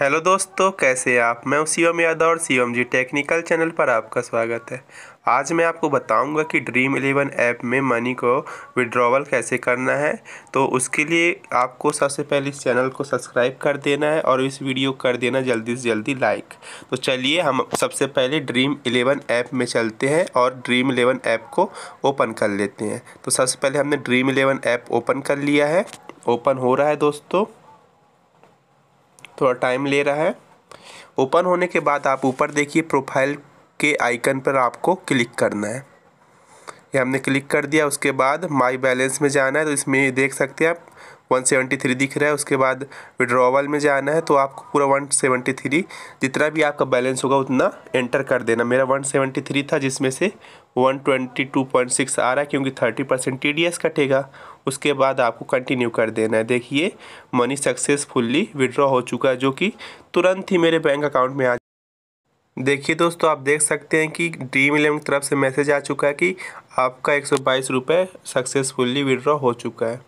hello दोस्तों कैसे हैं आप मैं शिवम यादव और शिवम जी टेक्निकल चैनल पर आपका स्वागत है आज मैं आपको बताऊंगा कि ड्रीम इलेवन ऐप में मनी को विड्रॉवल कैसे करना है तो उसके लिए आपको सबसे पहले इस चैनल को सब्सक्राइब कर देना है और इस वीडियो कर देना जल्दी से जल्दी लाइक तो चलिए हम सबसे पहले ड्रीम इलेवन ऐप में चलते हैं और ड्रीम इलेवन ऐप को ओपन कर लेते हैं तो सबसे पहले हमने ड्रीम इलेवन ऐप ओपन कर लिया है ओपन हो रहा है दोस्तों थोड़ा टाइम ले रहा है ओपन होने के बाद आप ऊपर देखिए प्रोफाइल के आइकन पर आपको क्लिक करना है ये हमने क्लिक कर दिया उसके बाद माई बैलेंस में जाना है तो इसमें देख सकते हैं आप 173 दिख रहा है उसके बाद विड्रॉवल में जाना है तो आपको पूरा 173 जितना भी आपका बैलेंस होगा उतना एंटर कर देना मेरा 173 था जिसमें से 122.6 आ रहा है क्योंकि 30 परसेंट टी कटेगा उसके बाद आपको कंटिन्यू कर देना है देखिए मनी सक्सेसफुल्ली विड्रॉ हो चुका है जो कि तुरंत ही मेरे बैंक अकाउंट में आ देखिए दोस्तों आप देख सकते हैं कि ड्रीम इलेवन की तरफ से मैसेज आ चुका है कि आपका एक सौ बाईस रुपये सक्सेसफुली विड्रॉ हो चुका है